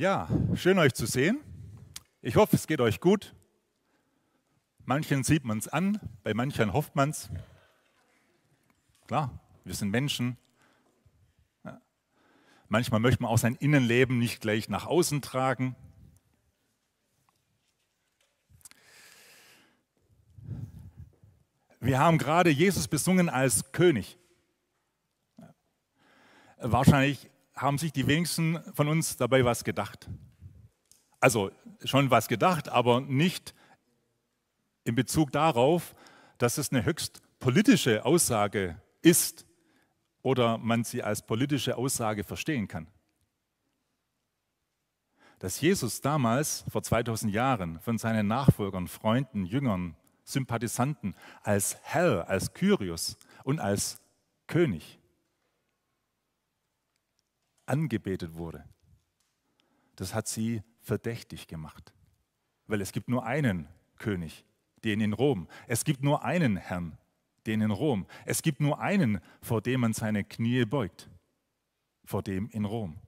Ja, schön euch zu sehen. Ich hoffe, es geht euch gut. Manchen sieht man es an, bei manchen hofft man es. Klar, wir sind Menschen. Ja. Manchmal möchte man auch sein Innenleben nicht gleich nach außen tragen. Wir haben gerade Jesus besungen als König. Wahrscheinlich haben sich die wenigsten von uns dabei was gedacht. Also schon was gedacht, aber nicht in Bezug darauf, dass es eine höchst politische Aussage ist oder man sie als politische Aussage verstehen kann. Dass Jesus damals vor 2000 Jahren von seinen Nachfolgern, Freunden, Jüngern, Sympathisanten als Herr, als Kyrios und als König angebetet wurde. Das hat sie verdächtig gemacht, weil es gibt nur einen König, den in Rom. Es gibt nur einen Herrn, den in Rom. Es gibt nur einen, vor dem man seine Knie beugt, vor dem in Rom.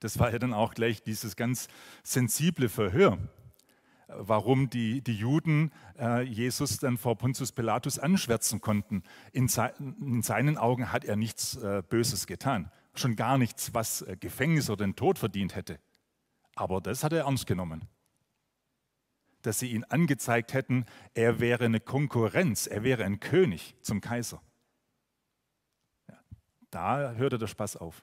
Das war ja dann auch gleich dieses ganz sensible Verhör warum die, die Juden äh, Jesus dann vor Pontius Pilatus anschwärzen konnten. In, se in seinen Augen hat er nichts äh, Böses getan, schon gar nichts, was äh, Gefängnis oder den Tod verdient hätte. Aber das hat er ernst genommen, dass sie ihn angezeigt hätten, er wäre eine Konkurrenz, er wäre ein König zum Kaiser. Ja, da hörte der Spaß auf.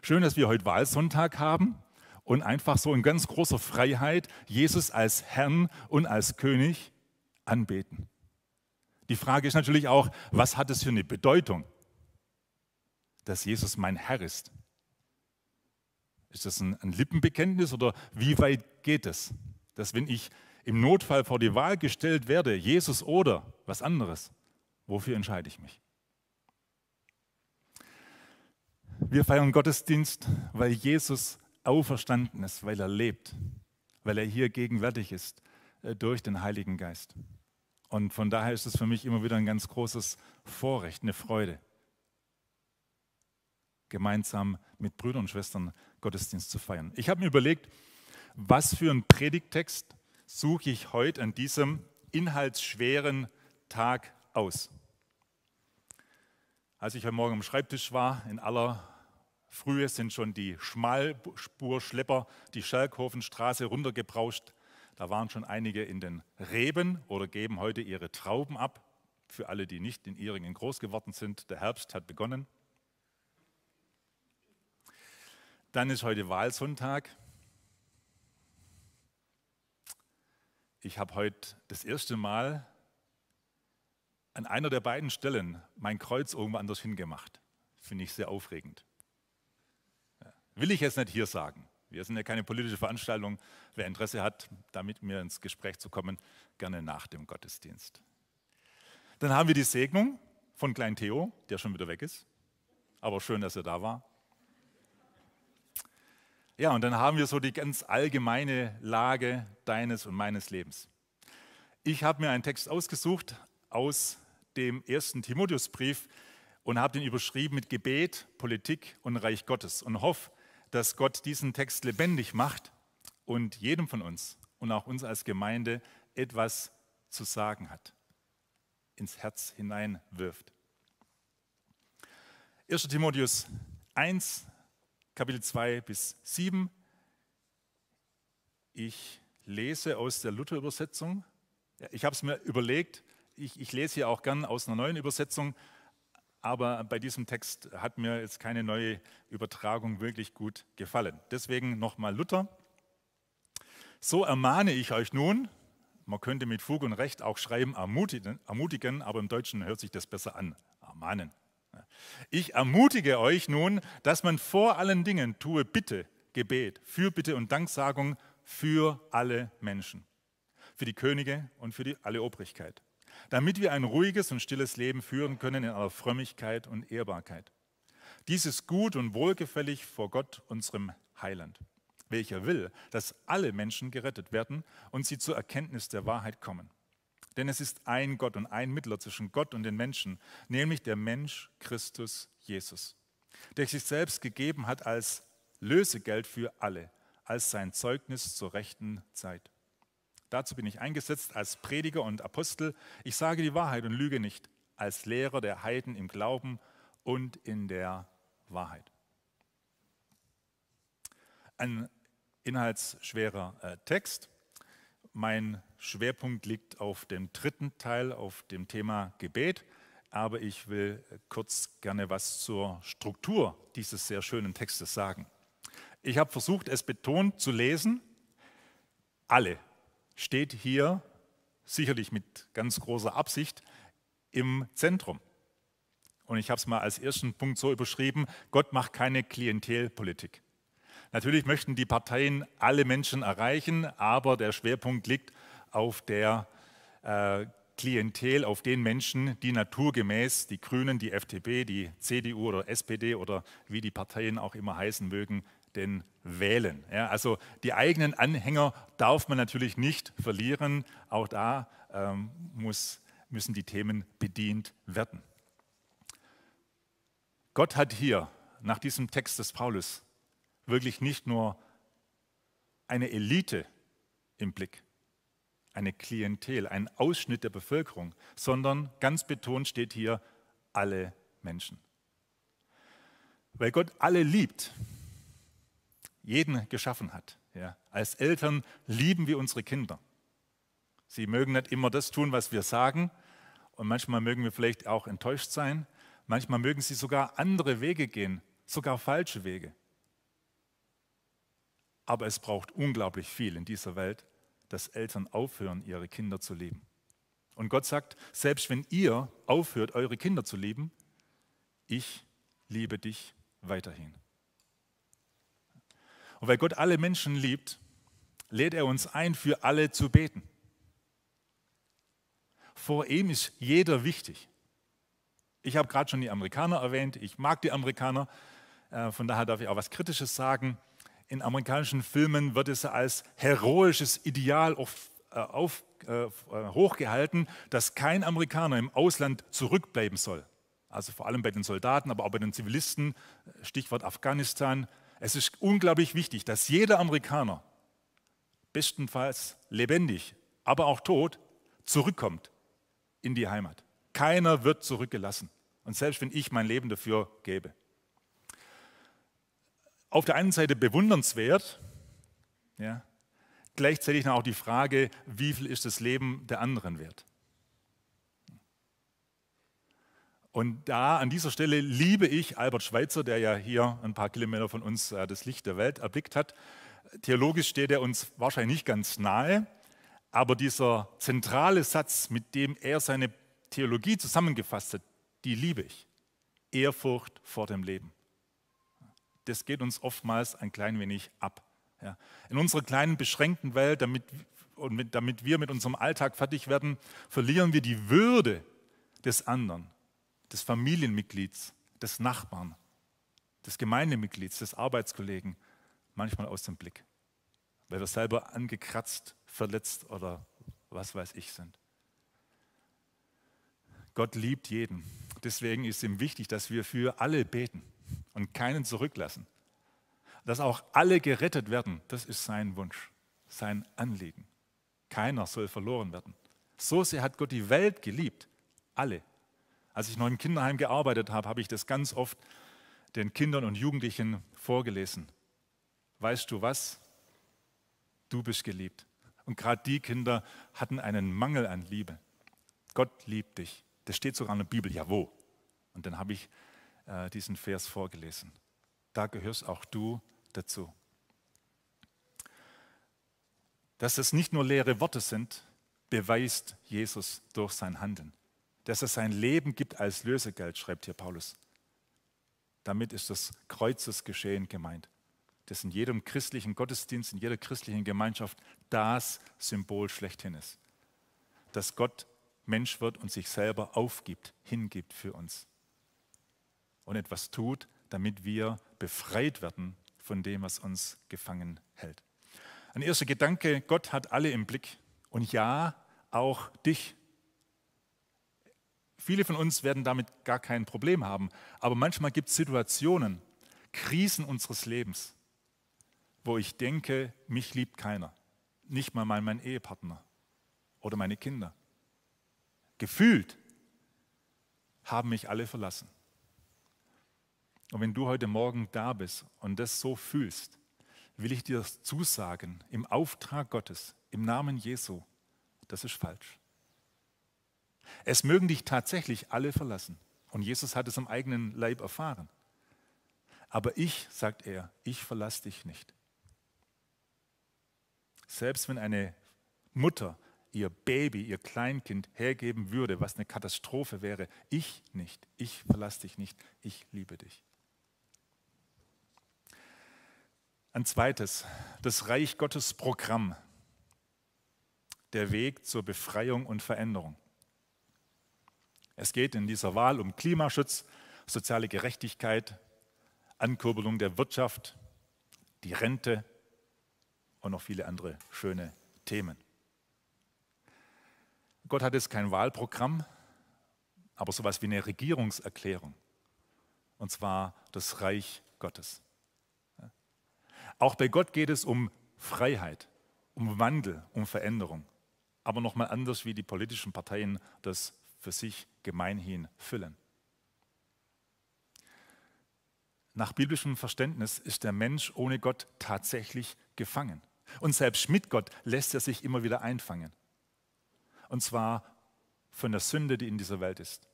Schön, dass wir heute Wahlsonntag haben und einfach so in ganz großer Freiheit Jesus als Herrn und als König anbeten. Die Frage ist natürlich auch, was hat es für eine Bedeutung, dass Jesus mein Herr ist? Ist das ein, Lippenbekenntnis oder wie weit geht es? Dass wenn ich im Notfall vor die Wahl gestellt werde, Jesus oder was anderes, wofür entscheide ich mich? Wir feiern Gottesdienst, weil Jesus auferstanden ist, weil er lebt, weil er hier gegenwärtig ist äh, durch den Heiligen Geist. Und von daher ist es für mich immer wieder ein ganz großes Vorrecht, eine Freude, gemeinsam mit Brüdern und Schwestern Gottesdienst zu feiern. Ich habe mir überlegt, was für einen Predigttext suche ich heute an diesem inhaltsschweren Tag aus. Als ich heute Morgen am Schreibtisch war, in aller Früher sind schon die Schmalspurschlepper die Schalkhofenstraße runtergebrauscht. Da waren schon einige in den Reben oder geben heute ihre Trauben ab. Für alle, die nicht in Iringen groß geworden sind, der Herbst hat begonnen. Dann ist heute Wahlsonntag. Ich habe heute das erste Mal an einer der beiden Stellen mein Kreuz irgendwo anders hingemacht. Finde ich sehr aufregend. Will ich es nicht hier sagen. Wir sind ja keine politische Veranstaltung. Wer Interesse hat, damit mir ins Gespräch zu kommen, gerne nach dem Gottesdienst. Dann haben wir die Segnung von Klein Theo, der schon wieder weg ist. Aber schön, dass er da war. Ja, und dann haben wir so die ganz allgemeine Lage deines und meines Lebens. Ich habe mir einen Text ausgesucht aus dem ersten Timotheusbrief und habe den überschrieben mit Gebet, Politik und Reich Gottes und hoffe, dass Gott diesen Text lebendig macht und jedem von uns und auch uns als Gemeinde etwas zu sagen hat, ins Herz hineinwirft. 1. Timotheus 1, Kapitel 2 bis 7. Ich lese aus der Luther-Übersetzung. Ich habe es mir überlegt, ich, ich lese hier auch gern aus einer neuen Übersetzung, aber bei diesem Text hat mir jetzt keine neue Übertragung wirklich gut gefallen. Deswegen nochmal Luther. So ermahne ich euch nun, man könnte mit Fug und Recht auch schreiben ermutigen, ermutigen aber im Deutschen hört sich das besser an, ermahnen. Ich ermutige euch nun, dass man vor allen Dingen tue Bitte, Gebet, Fürbitte und Danksagung für alle Menschen, für die Könige und für die, alle Obrigkeit damit wir ein ruhiges und stilles Leben führen können in aller Frömmigkeit und Ehrbarkeit. Dies ist gut und wohlgefällig vor Gott, unserem Heiland, welcher will, dass alle Menschen gerettet werden und sie zur Erkenntnis der Wahrheit kommen. Denn es ist ein Gott und ein Mittler zwischen Gott und den Menschen, nämlich der Mensch Christus Jesus, der sich selbst gegeben hat als Lösegeld für alle, als sein Zeugnis zur rechten Zeit. Dazu bin ich eingesetzt als Prediger und Apostel. Ich sage die Wahrheit und lüge nicht, als Lehrer der Heiden im Glauben und in der Wahrheit. Ein inhaltsschwerer äh, Text. Mein Schwerpunkt liegt auf dem dritten Teil, auf dem Thema Gebet. Aber ich will äh, kurz gerne was zur Struktur dieses sehr schönen Textes sagen. Ich habe versucht, es betont zu lesen. Alle steht hier sicherlich mit ganz großer Absicht im Zentrum. Und ich habe es mal als ersten Punkt so überschrieben, Gott macht keine Klientelpolitik. Natürlich möchten die Parteien alle Menschen erreichen, aber der Schwerpunkt liegt auf der äh, Klientel, auf den Menschen, die naturgemäß die Grünen, die FDP, die CDU oder SPD oder wie die Parteien auch immer heißen mögen, denn wählen. Ja, also die eigenen Anhänger darf man natürlich nicht verlieren. Auch da ähm, muss, müssen die Themen bedient werden. Gott hat hier nach diesem Text des Paulus wirklich nicht nur eine Elite im Blick, eine Klientel, einen Ausschnitt der Bevölkerung, sondern ganz betont steht hier alle Menschen. Weil Gott alle liebt, jeden geschaffen hat. Ja. Als Eltern lieben wir unsere Kinder. Sie mögen nicht immer das tun, was wir sagen. Und manchmal mögen wir vielleicht auch enttäuscht sein. Manchmal mögen sie sogar andere Wege gehen, sogar falsche Wege. Aber es braucht unglaublich viel in dieser Welt, dass Eltern aufhören, ihre Kinder zu lieben. Und Gott sagt, selbst wenn ihr aufhört, eure Kinder zu lieben, ich liebe dich weiterhin. Und weil Gott alle Menschen liebt, lädt er uns ein, für alle zu beten. Vor ihm ist jeder wichtig. Ich habe gerade schon die Amerikaner erwähnt, ich mag die Amerikaner, äh, von daher darf ich auch was Kritisches sagen. In amerikanischen Filmen wird es als heroisches Ideal auf, äh, auf, äh, hochgehalten, dass kein Amerikaner im Ausland zurückbleiben soll. Also vor allem bei den Soldaten, aber auch bei den Zivilisten, Stichwort Afghanistan, es ist unglaublich wichtig, dass jeder Amerikaner, bestenfalls lebendig, aber auch tot, zurückkommt in die Heimat. Keiner wird zurückgelassen. Und selbst wenn ich mein Leben dafür gebe. Auf der einen Seite bewundernswert, ja, gleichzeitig auch die Frage, wie viel ist das Leben der anderen wert? Und da an dieser Stelle liebe ich Albert Schweitzer, der ja hier ein paar Kilometer von uns äh, das Licht der Welt erblickt hat. Theologisch steht er uns wahrscheinlich nicht ganz nahe, aber dieser zentrale Satz, mit dem er seine Theologie zusammengefasst hat, die liebe ich. Ehrfurcht vor dem Leben. Das geht uns oftmals ein klein wenig ab. Ja. In unserer kleinen, beschränkten Welt, damit, und mit, damit wir mit unserem Alltag fertig werden, verlieren wir die Würde des anderen des Familienmitglieds, des Nachbarn, des Gemeindemitglieds, des Arbeitskollegen manchmal aus dem Blick, weil wir selber angekratzt, verletzt oder was weiß ich sind. Gott liebt jeden. Deswegen ist ihm wichtig, dass wir für alle beten und keinen zurücklassen. Dass auch alle gerettet werden, das ist sein Wunsch, sein Anliegen. Keiner soll verloren werden. So sehr hat Gott die Welt geliebt, alle. Als ich noch im Kinderheim gearbeitet habe, habe ich das ganz oft den Kindern und Jugendlichen vorgelesen. Weißt du was? Du bist geliebt. Und gerade die Kinder hatten einen Mangel an Liebe. Gott liebt dich. Das steht sogar in der Bibel. Ja, wo? Und dann habe ich äh, diesen Vers vorgelesen. Da gehörst auch du dazu. Dass das nicht nur leere Worte sind, beweist Jesus durch sein Handeln dass er sein Leben gibt als Lösegeld, schreibt hier Paulus. Damit ist das Kreuzesgeschehen gemeint, das in jedem christlichen Gottesdienst, in jeder christlichen Gemeinschaft das Symbol schlechthin ist. Dass Gott Mensch wird und sich selber aufgibt, hingibt für uns und etwas tut, damit wir befreit werden von dem, was uns gefangen hält. Ein erster Gedanke, Gott hat alle im Blick und ja, auch dich Viele von uns werden damit gar kein Problem haben, aber manchmal gibt es Situationen, Krisen unseres Lebens, wo ich denke, mich liebt keiner, nicht mal mein, mein Ehepartner oder meine Kinder. Gefühlt haben mich alle verlassen. Und wenn du heute Morgen da bist und das so fühlst, will ich dir zusagen, im Auftrag Gottes, im Namen Jesu, das ist falsch. Es mögen dich tatsächlich alle verlassen. Und Jesus hat es am eigenen Leib erfahren. Aber ich, sagt er, ich verlasse dich nicht. Selbst wenn eine Mutter ihr Baby, ihr Kleinkind hergeben würde, was eine Katastrophe wäre, ich nicht, ich verlasse dich nicht, ich liebe dich. Ein zweites, das Reich Gottes Programm, der Weg zur Befreiung und Veränderung. Es geht in dieser Wahl um Klimaschutz, soziale Gerechtigkeit, Ankurbelung der Wirtschaft, die Rente und noch viele andere schöne Themen. Gott hat jetzt kein Wahlprogramm, aber sowas wie eine Regierungserklärung. Und zwar das Reich Gottes. Auch bei Gott geht es um Freiheit, um Wandel, um Veränderung. Aber nochmal anders, wie die politischen Parteien das für sich gemeinhin füllen. Nach biblischem Verständnis ist der Mensch ohne Gott tatsächlich gefangen. Und selbst mit Gott lässt er sich immer wieder einfangen. Und zwar von der Sünde, die in dieser Welt ist.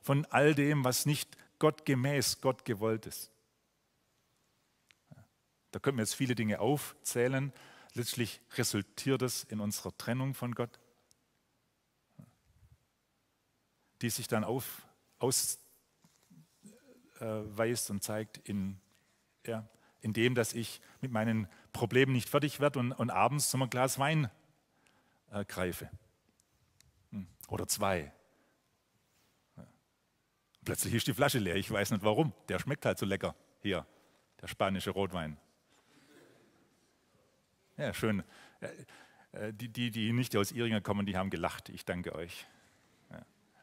Von all dem, was nicht gottgemäß, Gott gewollt ist. Da könnten wir jetzt viele Dinge aufzählen. Letztlich resultiert es in unserer Trennung von Gott. die sich dann ausweist äh, und zeigt in, ja, in dem, dass ich mit meinen Problemen nicht fertig werde und, und abends zum Glas Wein äh, greife. Hm. Oder zwei. Plötzlich ist die Flasche leer. Ich weiß nicht warum. Der schmeckt halt so lecker hier, der spanische Rotwein. Ja, schön. Äh, äh, die, die, die nicht aus Iringer kommen, die haben gelacht. Ich danke euch.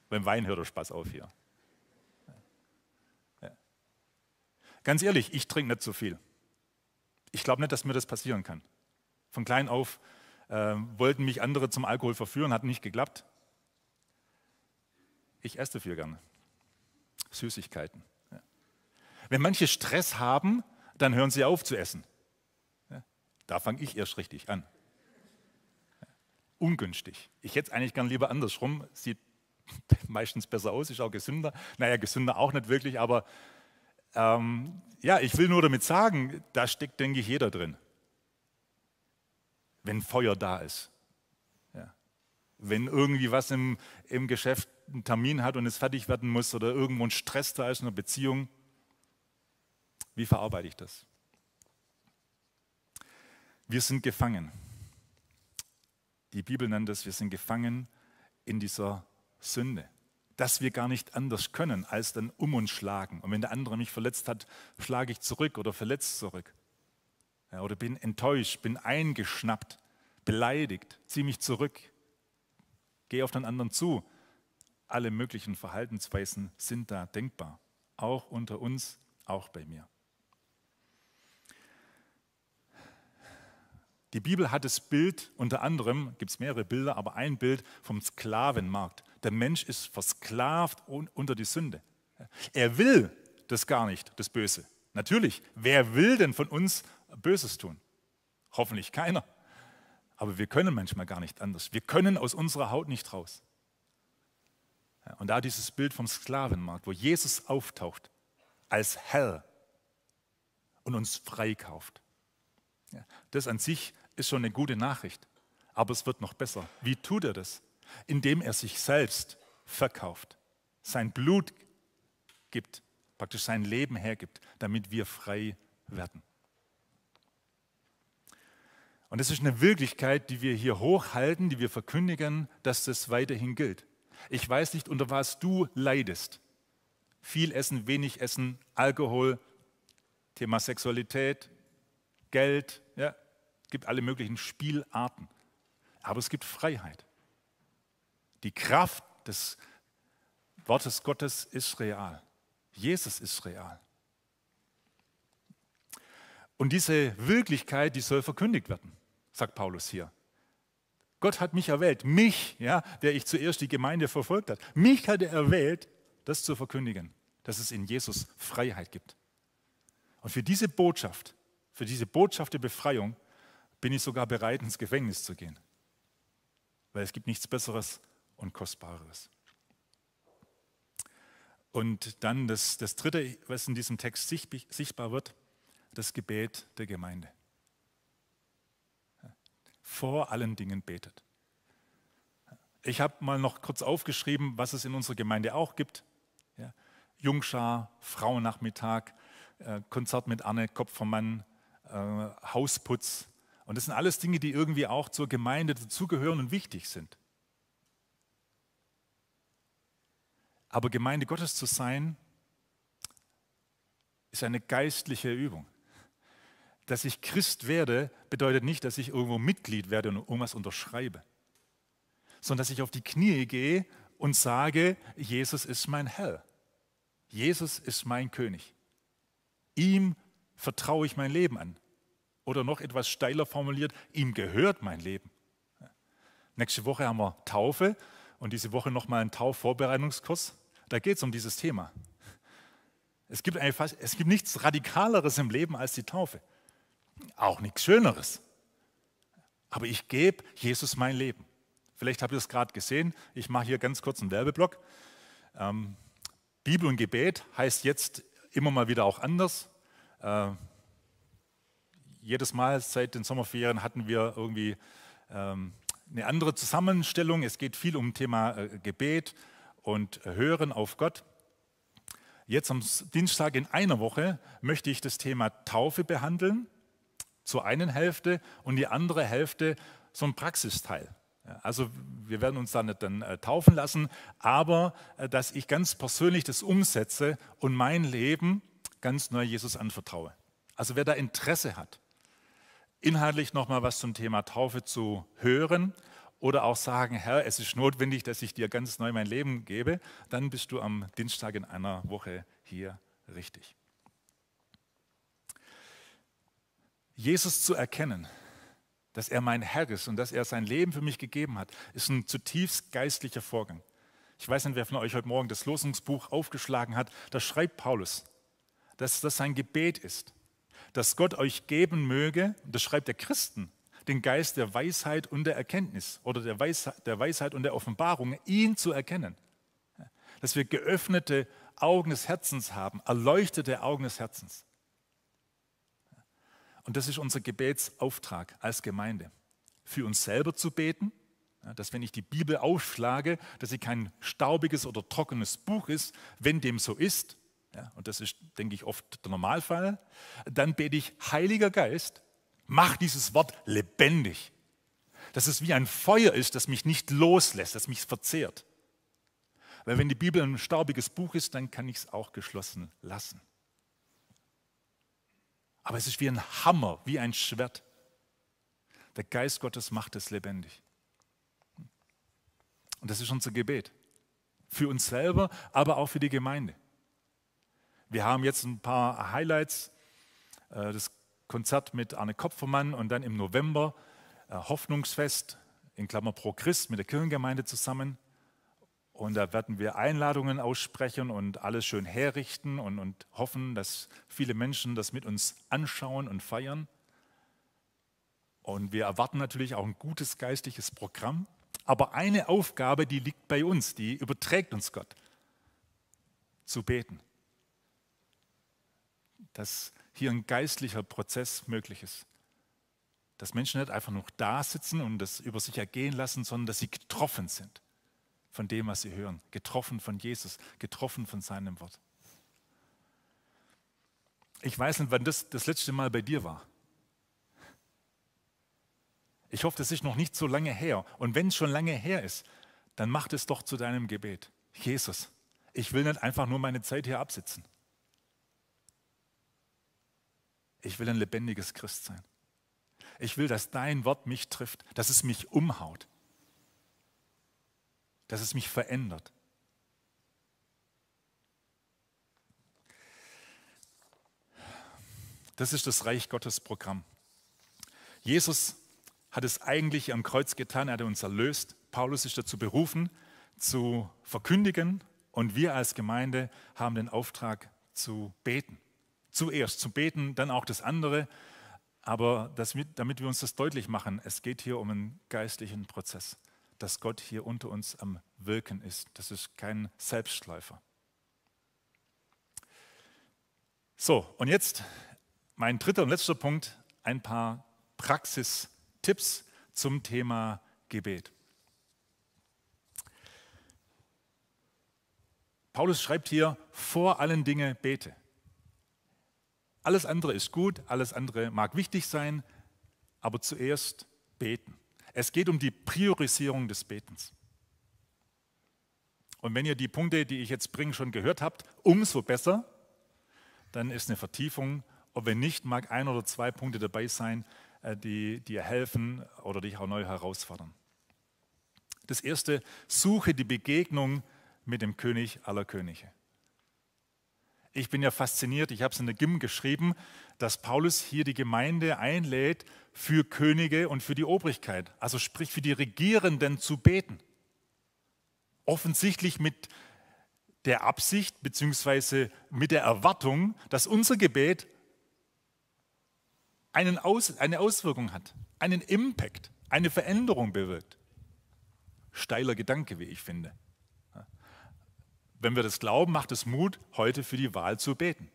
Beim Wein hört der Spaß auf hier. Ja. Ganz ehrlich, ich trinke nicht so viel. Ich glaube nicht, dass mir das passieren kann. Von klein auf äh, wollten mich andere zum Alkohol verführen, hat nicht geklappt. Ich esse viel gerne. Süßigkeiten. Ja. Wenn manche Stress haben, dann hören sie auf zu essen. Ja. Da fange ich erst richtig an. Ja. Ungünstig. Ich hätte es eigentlich gern lieber andersrum, sieht meistens besser aus, ist auch gesünder. Naja, gesünder auch nicht wirklich, aber ähm, ja, ich will nur damit sagen, da steckt, denke ich, jeder drin. Wenn Feuer da ist. Ja. Wenn irgendwie was im, im Geschäft einen Termin hat und es fertig werden muss oder irgendwo ein Stress da ist in einer Beziehung. Wie verarbeite ich das? Wir sind gefangen. Die Bibel nennt es, wir sind gefangen in dieser Sünde, dass wir gar nicht anders können, als dann um uns schlagen. Und wenn der andere mich verletzt hat, schlage ich zurück oder verletzt zurück. Ja, oder bin enttäuscht, bin eingeschnappt, beleidigt, ziehe mich zurück, gehe auf den anderen zu. Alle möglichen Verhaltensweisen sind da denkbar, auch unter uns, auch bei mir. Die Bibel hat das Bild, unter anderem gibt es mehrere Bilder, aber ein Bild vom Sklavenmarkt der Mensch ist versklavt unter die Sünde. Er will das gar nicht, das Böse. Natürlich, wer will denn von uns Böses tun? Hoffentlich keiner. Aber wir können manchmal gar nicht anders. Wir können aus unserer Haut nicht raus. Und da dieses Bild vom Sklavenmarkt, wo Jesus auftaucht als Herr und uns freikauft. Das an sich ist schon eine gute Nachricht, aber es wird noch besser. Wie tut er das? indem er sich selbst verkauft, sein Blut gibt, praktisch sein Leben hergibt, damit wir frei werden. Und das ist eine Wirklichkeit, die wir hier hochhalten, die wir verkündigen, dass das weiterhin gilt. Ich weiß nicht, unter was du leidest. Viel Essen, wenig Essen, Alkohol, Thema Sexualität, Geld, ja, gibt alle möglichen Spielarten. Aber es gibt Freiheit. Die Kraft des Wortes Gottes ist real. Jesus ist real. Und diese Wirklichkeit, die soll verkündigt werden, sagt Paulus hier. Gott hat mich erwählt, mich, ja, der ich zuerst die Gemeinde verfolgt hat. Mich hat er erwählt, das zu verkündigen, dass es in Jesus Freiheit gibt. Und für diese Botschaft, für diese Botschaft der Befreiung bin ich sogar bereit, ins Gefängnis zu gehen. Weil es gibt nichts Besseres und Kostbares. Und dann das, das Dritte, was in diesem Text sichtbar wird, das Gebet der Gemeinde. Vor allen Dingen betet. Ich habe mal noch kurz aufgeschrieben, was es in unserer Gemeinde auch gibt. Ja, Jungschar, Frauennachmittag, äh, Konzert mit Anne, Kopfermann, äh, Hausputz. Und das sind alles Dinge, die irgendwie auch zur Gemeinde dazugehören und wichtig sind. Aber Gemeinde Gottes zu sein, ist eine geistliche Übung. Dass ich Christ werde, bedeutet nicht, dass ich irgendwo Mitglied werde und irgendwas unterschreibe, sondern dass ich auf die Knie gehe und sage, Jesus ist mein Herr, Jesus ist mein König. Ihm vertraue ich mein Leben an. Oder noch etwas steiler formuliert, ihm gehört mein Leben. Nächste Woche haben wir Taufe und diese Woche nochmal einen Taufvorbereitungskurs. Da geht es um dieses Thema. Es gibt, eine, es gibt nichts Radikaleres im Leben als die Taufe. Auch nichts Schöneres. Aber ich gebe Jesus mein Leben. Vielleicht habt ihr es gerade gesehen. Ich mache hier ganz kurz einen Werbeblock. Ähm, Bibel und Gebet heißt jetzt immer mal wieder auch anders. Äh, jedes Mal seit den Sommerferien hatten wir irgendwie ähm, eine andere Zusammenstellung. Es geht viel um Thema äh, Gebet und Hören auf Gott. Jetzt am Dienstag in einer Woche möchte ich das Thema Taufe behandeln, zur einen Hälfte und die andere Hälfte so ein Praxisteil. Also wir werden uns da nicht dann äh, taufen lassen, aber äh, dass ich ganz persönlich das umsetze und mein Leben ganz neu Jesus anvertraue. Also wer da Interesse hat, inhaltlich nochmal was zum Thema Taufe zu hören oder auch sagen, Herr, es ist notwendig, dass ich dir ganz neu mein Leben gebe, dann bist du am Dienstag in einer Woche hier richtig. Jesus zu erkennen, dass er mein Herr ist und dass er sein Leben für mich gegeben hat, ist ein zutiefst geistlicher Vorgang. Ich weiß nicht, wer von euch heute Morgen das Losungsbuch aufgeschlagen hat. Da schreibt Paulus, dass das sein Gebet ist dass Gott euch geben möge, und das schreibt der Christen, den Geist der Weisheit und der Erkenntnis oder der Weisheit, der Weisheit und der Offenbarung, ihn zu erkennen. Dass wir geöffnete Augen des Herzens haben, erleuchtete Augen des Herzens. Und das ist unser Gebetsauftrag als Gemeinde. Für uns selber zu beten, dass wenn ich die Bibel aufschlage, dass sie kein staubiges oder trockenes Buch ist. Wenn dem so ist, ja, und das ist, denke ich, oft der Normalfall. Dann bete ich, Heiliger Geist, mach dieses Wort lebendig. Dass es wie ein Feuer ist, das mich nicht loslässt, das mich verzehrt. Weil wenn die Bibel ein staubiges Buch ist, dann kann ich es auch geschlossen lassen. Aber es ist wie ein Hammer, wie ein Schwert. Der Geist Gottes macht es lebendig. Und das ist unser Gebet. Für uns selber, aber auch für die Gemeinde. Wir haben jetzt ein paar Highlights. Äh, das Konzert mit Arne Kopfermann und dann im November äh, Hoffnungsfest in Klammer pro Christ mit der Kirchengemeinde zusammen. Und da werden wir Einladungen aussprechen und alles schön herrichten und, und hoffen, dass viele Menschen das mit uns anschauen und feiern. Und wir erwarten natürlich auch ein gutes geistliches Programm. Aber eine Aufgabe, die liegt bei uns, die überträgt uns Gott. Zu beten dass hier ein geistlicher Prozess möglich ist. Dass Menschen nicht einfach nur da sitzen und das über sich ergehen lassen, sondern dass sie getroffen sind von dem, was sie hören. Getroffen von Jesus, getroffen von seinem Wort. Ich weiß nicht, wann das das letzte Mal bei dir war. Ich hoffe, das ist noch nicht so lange her. Und wenn es schon lange her ist, dann mach es doch zu deinem Gebet. Jesus, ich will nicht einfach nur meine Zeit hier absitzen. Ich will ein lebendiges Christ sein. Ich will, dass dein Wort mich trifft, dass es mich umhaut, dass es mich verändert. Das ist das Reich Gottes Programm. Jesus hat es eigentlich am Kreuz getan, er hat uns erlöst. Paulus ist dazu berufen, zu verkündigen und wir als Gemeinde haben den Auftrag zu beten zuerst zum Beten, dann auch das andere. Aber wir, damit wir uns das deutlich machen, es geht hier um einen geistlichen Prozess, dass Gott hier unter uns am Wirken ist. Das ist kein Selbstläufer. So, und jetzt mein dritter und letzter Punkt, ein paar Praxistipps zum Thema Gebet. Paulus schreibt hier, vor allen Dingen bete. Alles andere ist gut, alles andere mag wichtig sein, aber zuerst beten. Es geht um die Priorisierung des Betens. Und wenn ihr die Punkte, die ich jetzt bringe, schon gehört habt, umso besser, dann ist eine Vertiefung. Und wenn nicht, mag ein oder zwei Punkte dabei sein, äh, die dir helfen oder dich auch neu herausfordern. Das erste, suche die Begegnung mit dem König aller Könige. Ich bin ja fasziniert, ich habe es in der GIM geschrieben, dass Paulus hier die Gemeinde einlädt, für Könige und für die Obrigkeit, also sprich für die Regierenden zu beten. Offensichtlich mit der Absicht bzw. mit der Erwartung, dass unser Gebet einen Aus, eine Auswirkung hat, einen Impact, eine Veränderung bewirkt. Steiler Gedanke, wie ich finde wenn wir das glauben, macht es Mut, heute für die Wahl zu beten.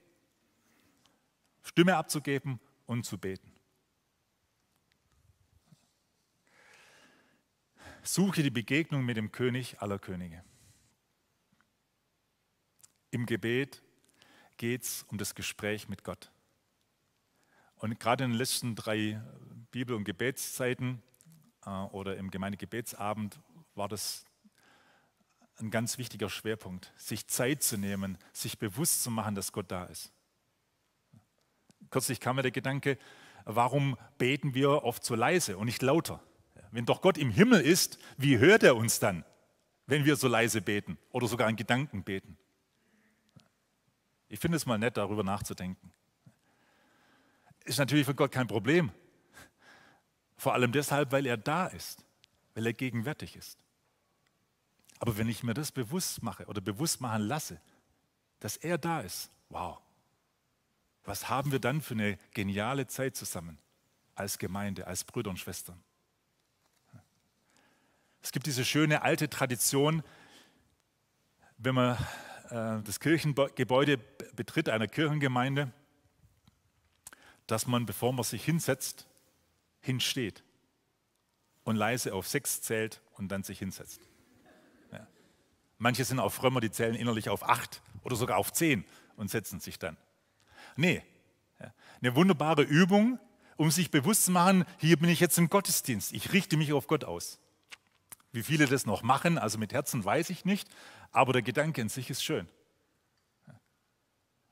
Stimme abzugeben und zu beten. Suche die Begegnung mit dem König aller Könige. Im Gebet geht es um das Gespräch mit Gott. Und gerade in den letzten drei Bibel- und Gebetszeiten äh, oder im Gemeindegebetsabend war das ein ganz wichtiger Schwerpunkt, sich Zeit zu nehmen, sich bewusst zu machen, dass Gott da ist. Kürzlich kam mir der Gedanke, warum beten wir oft so leise und nicht lauter? Wenn doch Gott im Himmel ist, wie hört er uns dann, wenn wir so leise beten oder sogar in Gedanken beten? Ich finde es mal nett, darüber nachzudenken. Ist natürlich für Gott kein Problem. Vor allem deshalb, weil er da ist, weil er gegenwärtig ist. Aber wenn ich mir das bewusst mache oder bewusst machen lasse, dass er da ist, wow, was haben wir dann für eine geniale Zeit zusammen als Gemeinde, als Brüder und Schwestern? Es gibt diese schöne alte Tradition, wenn man äh, das Kirchengebäude betritt, einer Kirchengemeinde, dass man, bevor man sich hinsetzt, hinsteht und leise auf sechs zählt und dann sich hinsetzt. Manche sind auch frömmer, die zählen innerlich auf acht oder sogar auf zehn und setzen sich dann. Nee, eine wunderbare Übung, um sich bewusst zu machen, hier bin ich jetzt im Gottesdienst, ich richte mich auf Gott aus. Wie viele das noch machen, also mit Herzen weiß ich nicht, aber der Gedanke in sich ist schön.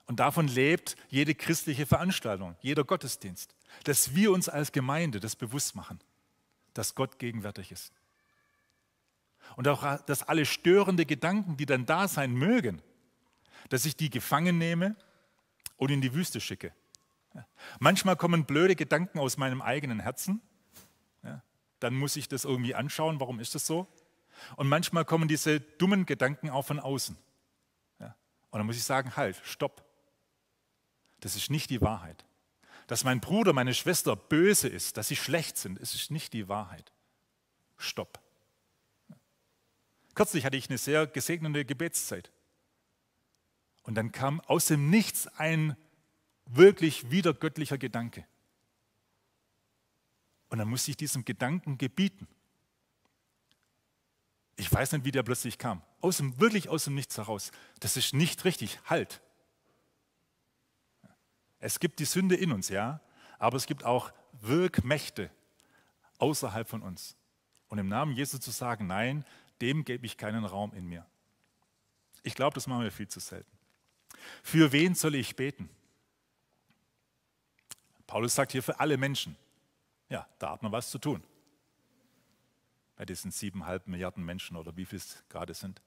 Und davon lebt jede christliche Veranstaltung, jeder Gottesdienst, dass wir uns als Gemeinde das bewusst machen, dass Gott gegenwärtig ist und auch, äh, dass alle störende Gedanken, die dann da sein mögen, dass ich die gefangen nehme und in die Wüste schicke. Manchmal kommen blöde Gedanken aus meinem eigenen Herzen. Dann muss ich das irgendwie anschauen, warum ist das so? Und manchmal kommen diese dummen Gedanken auch von außen. Und dann muss ich sagen, halt, stopp. Das ist nicht die Wahrheit. Dass mein Bruder, meine Schwester böse ist, dass sie schlecht sind, das ist nicht die Wahrheit. Stopp. Kürzlich hatte ich eine sehr gesegnete Gebetszeit. Und dann kam aus dem Nichts ein wirklich wieder göttlicher Gedanke. Und dann musste ich diesem Gedanken gebieten. Ich weiß nicht, wie der plötzlich kam. Aus dem, wirklich aus dem Nichts heraus. Das ist nicht richtig. Halt. Es gibt die Sünde in uns, ja, aber es gibt auch Wirkmächte außerhalb von uns. Und im Namen Jesu zu sagen, nein, dem gebe ich keinen Raum in mir. Ich glaube, das machen wir viel zu selten. Für wen soll ich beten? Paulus sagt hier für alle Menschen. Ja, da hat man was zu tun. Bei diesen siebeneinhalb Milliarden Menschen oder wie viel es gerade sind.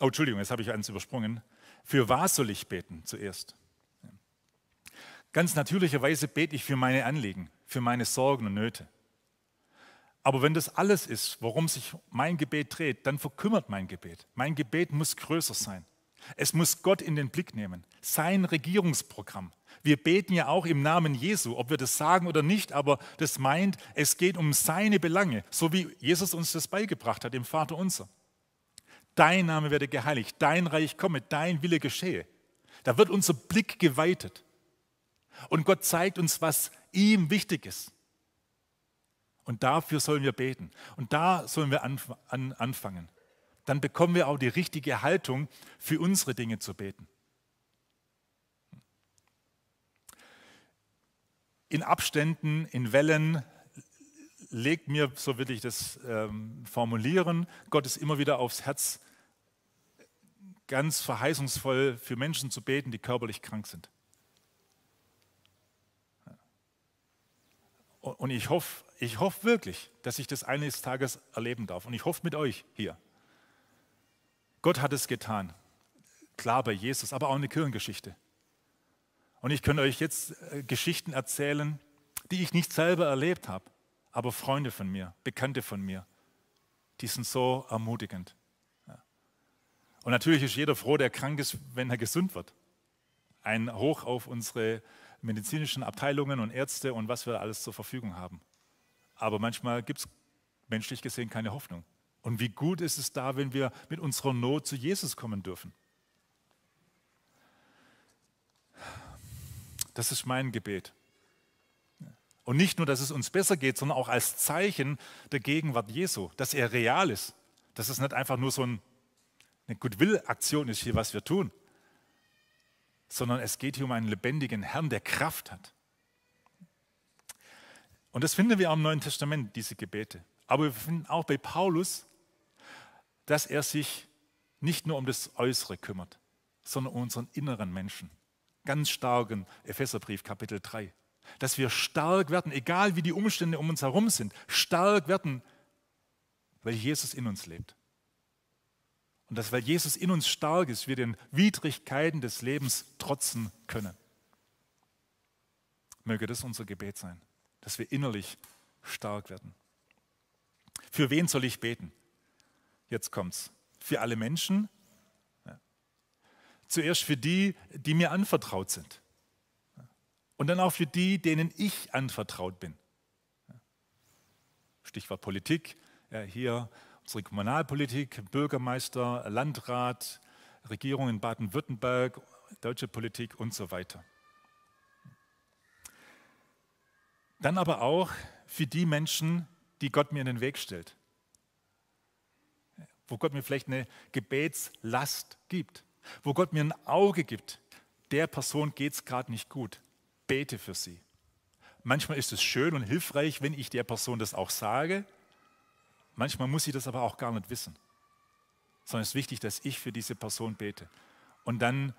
Oh, Entschuldigung, jetzt habe ich eins übersprungen. Für was soll ich beten zuerst? Ganz natürlicherweise bete ich für meine Anliegen, für meine Sorgen und Nöte. Aber wenn das alles ist, worum sich mein Gebet dreht, dann verkümmert mein Gebet. Mein Gebet muss größer sein. Es muss Gott in den Blick nehmen, sein Regierungsprogramm. Wir beten ja auch im Namen Jesu, ob wir das sagen oder nicht, aber das meint, es geht um seine Belange, so wie Jesus uns das beigebracht hat im Vater unser. Dein Name werde geheiligt, dein Reich komme, dein Wille geschehe. Da wird unser Blick geweitet. Und Gott zeigt uns, was ihm wichtig ist. Und dafür sollen wir beten. Und da sollen wir anf an anfangen. Dann bekommen wir auch die richtige Haltung, für unsere Dinge zu beten. In Abständen, in Wellen legt mir, so würde ich das ähm, formulieren, Gott ist immer wieder aufs Herz, ganz verheißungsvoll für Menschen zu beten, die körperlich krank sind. Und ich hoffe, ich hoffe wirklich, dass ich das eines Tages erleben darf. Und ich hoffe mit euch hier. Gott hat es getan. Klar bei Jesus, aber auch eine Kirchengeschichte. Und ich könnte euch jetzt äh, Geschichten erzählen, die ich nicht selber erlebt habe, aber Freunde von mir, Bekannte von mir, die sind so ermutigend. Und natürlich ist jeder froh, der krank ist, wenn er gesund wird. Ein Hoch auf unsere medizinischen Abteilungen und Ärzte und was wir alles zur Verfügung haben aber manchmal gibt es menschlich gesehen keine Hoffnung. Und wie gut ist es da, wenn wir mit unserer Not zu Jesus kommen dürfen? Das ist mein Gebet. Und nicht nur, dass es uns besser geht, sondern auch als Zeichen der Gegenwart Jesu, dass er real ist. Dass es nicht einfach nur so ein, eine Goodwill-Aktion ist, hier was wir tun, sondern es geht hier um einen lebendigen Herrn, der Kraft hat, und das finden wir auch im Neuen Testament, diese Gebete. Aber wir finden auch bei Paulus, dass er sich nicht nur um das Äußere kümmert, sondern um unseren inneren Menschen. Ganz stark in Epheserbrief Kapitel 3. Dass wir stark werden, egal wie die Umstände um uns herum sind, stark werden, weil Jesus in uns lebt. Und dass, weil Jesus in uns stark ist, wir den Widrigkeiten des Lebens trotzen können. Möge das unser Gebet sein dass wir innerlich stark werden. Für wen soll ich beten? Jetzt kommt's. Für alle Menschen? Ja. Zuerst für die, die mir anvertraut sind. Und dann auch für die, denen ich anvertraut bin. Stichwort Politik. Hier unsere Kommunalpolitik, Bürgermeister, Landrat, Regierung in Baden-Württemberg, deutsche Politik und so weiter. Dann aber auch für die Menschen, die Gott mir in den Weg stellt. Wo Gott mir vielleicht eine Gebetslast gibt. Wo Gott mir ein Auge gibt. Der Person geht es gerade nicht gut. Bete für sie. Manchmal ist es schön und hilfreich, wenn ich der Person das auch sage. Manchmal muss sie das aber auch gar nicht wissen. Sondern es ist wichtig, dass ich für diese Person bete. Und dann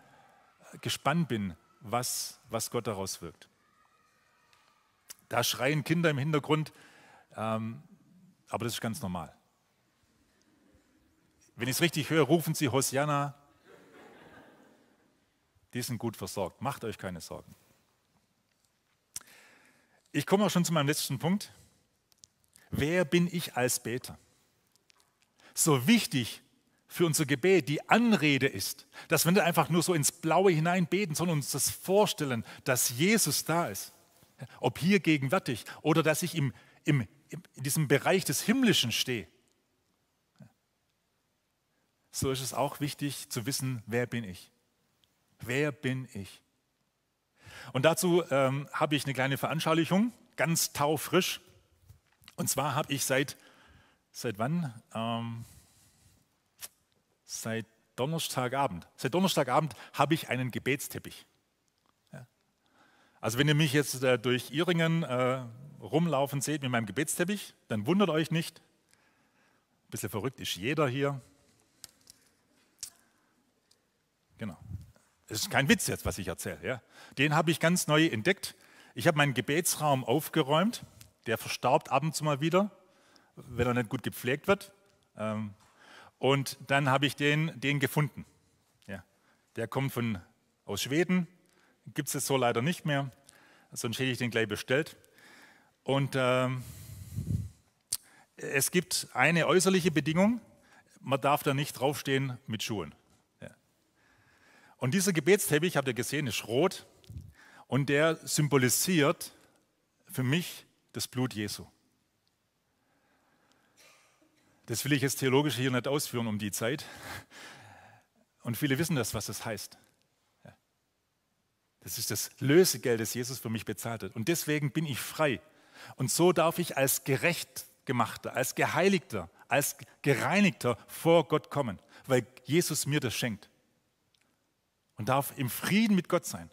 gespannt bin, was, was Gott daraus wirkt. Da schreien Kinder im Hintergrund, ähm, aber das ist ganz normal. Wenn ich es richtig höre, rufen sie Hosianna. Die sind gut versorgt. Macht euch keine Sorgen. Ich komme auch schon zu meinem letzten Punkt. Wer bin ich als Beter? So wichtig für unser Gebet die Anrede ist, dass wir nicht einfach nur so ins Blaue hinein beten, sondern uns das vorstellen, dass Jesus da ist. Ob hier gegenwärtig oder dass ich im, im, in diesem Bereich des Himmlischen stehe. So ist es auch wichtig zu wissen, wer bin ich? Wer bin ich? Und dazu ähm, habe ich eine kleine Veranschaulichung, ganz taufrisch. Und zwar habe ich seit, seit wann? Ähm, seit Donnerstagabend. Seit Donnerstagabend habe ich einen Gebetsteppich. Also wenn ihr mich jetzt äh, durch Iringen äh, rumlaufen seht mit meinem Gebetsteppich, dann wundert euch nicht. Ein bisschen verrückt ist jeder hier. Genau. Das ist kein Witz jetzt, was ich erzähle. Ja? Den habe ich ganz neu entdeckt. Ich habe meinen Gebetsraum aufgeräumt. Der verstaubt ab und zu mal wieder, wenn er nicht gut gepflegt wird. Ähm, und dann habe ich den, den gefunden. Ja. Der kommt von, aus Schweden, gibt es jetzt so leider nicht mehr, sonst also hätte ich den gleich bestellt. Und ähm, es gibt eine äußerliche Bedingung, man darf da nicht draufstehen mit Schuhen. Ja. Und dieser Gebetsteppich, habt ihr gesehen, ist rot und der symbolisiert für mich das Blut Jesu. Das will ich jetzt theologisch hier nicht ausführen um die Zeit. Und viele wissen das, was das heißt. Das ist das Lösegeld, das Jesus für mich bezahlt hat. Und deswegen bin ich frei. Und so darf ich als gerecht gemachter, als geheiligter, als gereinigter vor Gott kommen, weil Jesus mir das schenkt. Und darf im Frieden mit Gott sein.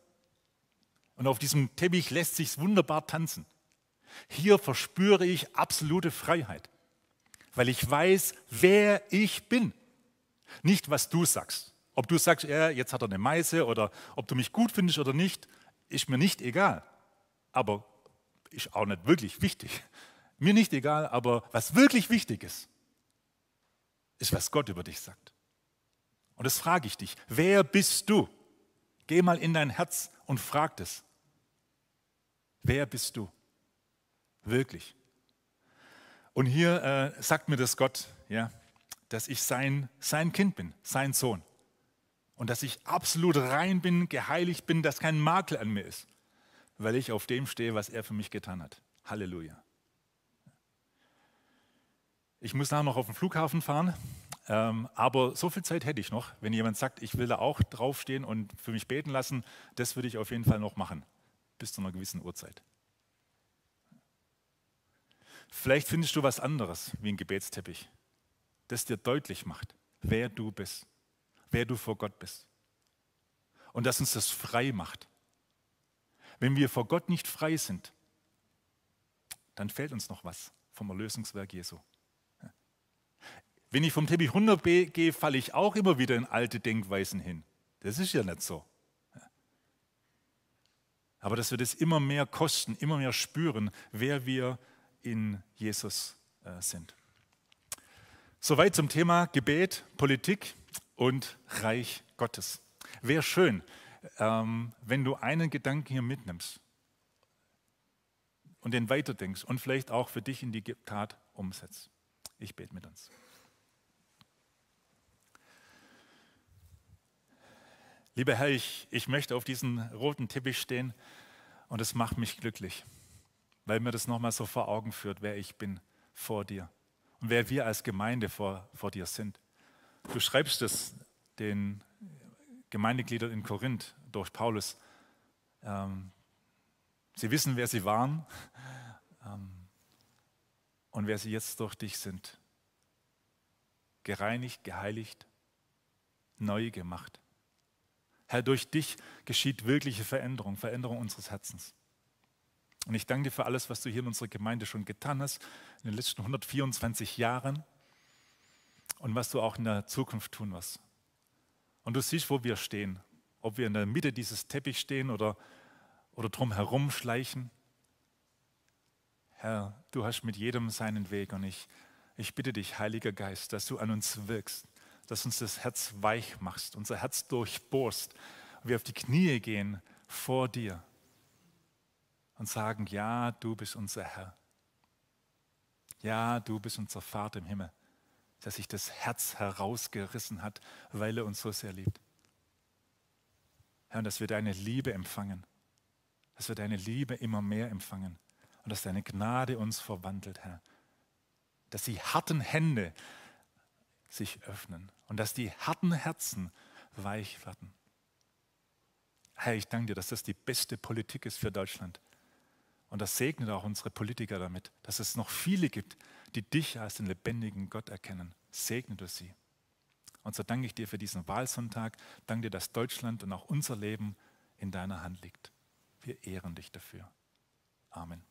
Und auf diesem Teppich lässt sich's wunderbar tanzen. Hier verspüre ich absolute Freiheit, weil ich weiß, wer ich bin, nicht was du sagst. Ob du sagst, ja, jetzt hat er eine Meise oder ob du mich gut findest oder nicht, ist mir nicht egal. Aber ist auch nicht wirklich wichtig. Mir nicht egal, aber was wirklich wichtig ist, ist, was Gott über dich sagt. Und das frage ich dich. Wer bist du? Geh mal in dein Herz und frag es. Wer bist du? Wirklich. Und hier äh, sagt mir das Gott, ja, dass ich sein, sein Kind bin, sein Sohn und dass ich absolut rein bin, geheiligt bin, dass kein Makel an mir ist, weil ich auf dem stehe, was er für mich getan hat. Halleluja. Ich muss nachher noch auf den Flughafen fahren, ähm, aber so viel Zeit hätte ich noch. Wenn jemand sagt, ich will da auch draufstehen und für mich beten lassen, das würde ich auf jeden Fall noch machen, bis zu einer gewissen Uhrzeit. Vielleicht findest du was anderes wie ein Gebetsteppich, das dir deutlich macht, wer du bist wer du vor Gott bist. Und dass uns das frei macht. Wenn wir vor Gott nicht frei sind, dann fehlt uns noch was vom Erlösungswerk Jesu. Wenn ich vom Teppich 100 gehe, falle ich auch immer wieder in alte Denkweisen hin. Das ist ja nicht so. Aber dass wir das immer mehr kosten, immer mehr spüren, wer wir in Jesus äh, sind. Soweit zum Thema Gebet, Politik und Reich Gottes. Wäre schön, ähm, wenn du einen Gedanken hier mitnimmst und den weiterdenkst und vielleicht auch für dich in die Tat umsetzt. Ich bete mit uns. Lieber Herr, ich, ich möchte auf diesem roten Teppich stehen und es macht mich glücklich, weil mir das nochmal so vor Augen führt, wer ich bin vor dir und wer wir als Gemeinde vor, vor dir sind. Du schreibst es den Gemeindegliedern in Korinth durch Paulus. Ähm, sie wissen, wer sie waren ähm, und wer sie jetzt durch dich sind. Gereinigt, geheiligt, neu gemacht. Herr, durch dich geschieht wirkliche Veränderung, Veränderung unseres Herzens. Und ich danke dir für alles, was du hier in unserer Gemeinde schon getan hast, in den letzten 124 Jahren und was du auch in der Zukunft tun wirst. Und du siehst, wo wir stehen. Ob wir in der Mitte dieses Teppichs stehen oder, oder drumherum schleichen. Herr, du hast mit jedem seinen Weg und ich, ich bitte dich, Heiliger Geist, dass du an uns wirkst, dass uns das Herz weich machst, unser Herz durchbohrst und wir auf die Knie gehen vor dir und sagen, ja, du bist unser Herr. Ja, du bist unser Vater im Himmel dass sich das Herz herausgerissen hat, weil er uns so sehr liebt. Herr, und dass wir deine Liebe empfangen, dass wir deine Liebe immer mehr empfangen und dass deine Gnade uns verwandelt, Herr. Dass die harten Hände sich öffnen und dass die harten Herzen weich werden. Herr, ich danke dir, dass das die beste Politik ist für Deutschland. Und das segnet auch unsere Politiker damit, dass es noch viele gibt, die dich als den lebendigen Gott erkennen. Segne du sie. Und so danke ich dir für diesen Wahlsonntag. Danke dir, dass Deutschland und auch unser Leben in deiner Hand liegt. Wir ehren dich dafür. Amen.